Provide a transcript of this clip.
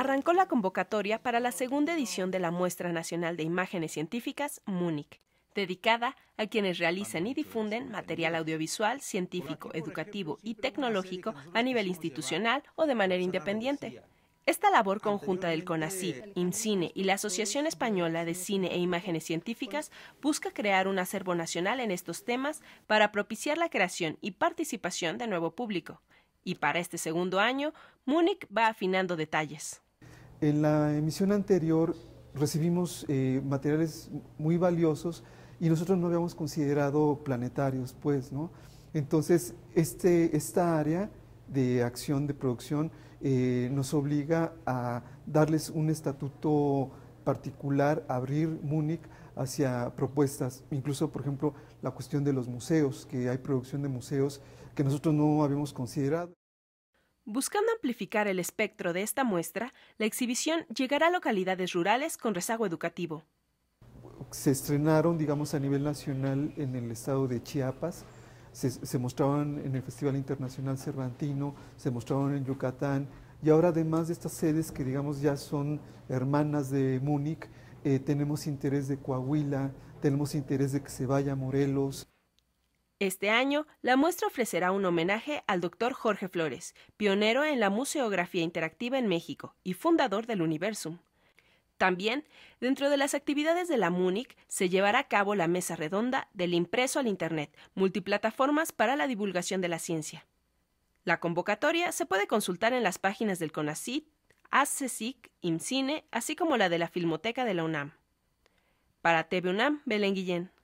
arrancó la convocatoria para la segunda edición de la Muestra Nacional de Imágenes Científicas Múnich, dedicada a quienes realizan y difunden material audiovisual, científico, educativo y tecnológico a nivel institucional o de manera independiente. Esta labor conjunta del CONACYT, INCINE y la Asociación Española de Cine e Imágenes Científicas busca crear un acervo nacional en estos temas para propiciar la creación y participación de nuevo público. Y para este segundo año, Múnich va afinando detalles. En la emisión anterior recibimos eh, materiales muy valiosos y nosotros no habíamos considerado planetarios, pues, ¿no? Entonces, este, esta área de acción de producción eh, nos obliga a darles un estatuto particular, abrir Múnich hacia propuestas, incluso, por ejemplo, la cuestión de los museos, que hay producción de museos que nosotros no habíamos considerado. Buscando amplificar el espectro de esta muestra, la exhibición llegará a localidades rurales con rezago educativo. Se estrenaron, digamos, a nivel nacional en el estado de Chiapas, se, mostraban en el Festival Internacional Cervantino, se mostraron en Yucatán, y ahora además de estas sedes que, digamos, ya son hermanas de Múnich, eh, tenemos interés de Coahuila, tenemos interés de que se vaya a Morelos. Este año, la muestra ofrecerá un homenaje al doctor Jorge Flores, pionero en la museografía interactiva en México y fundador del Universum. También, dentro de las actividades de la MUNIC, se llevará a cabo la mesa redonda del impreso al Internet, multiplataformas para la divulgación de la ciencia. La convocatoria se puede consultar en las páginas del CONACYT, ASCESIC, IMCINE, así como la de la Filmoteca de la UNAM. Para TV UNAM, Belén Guillén.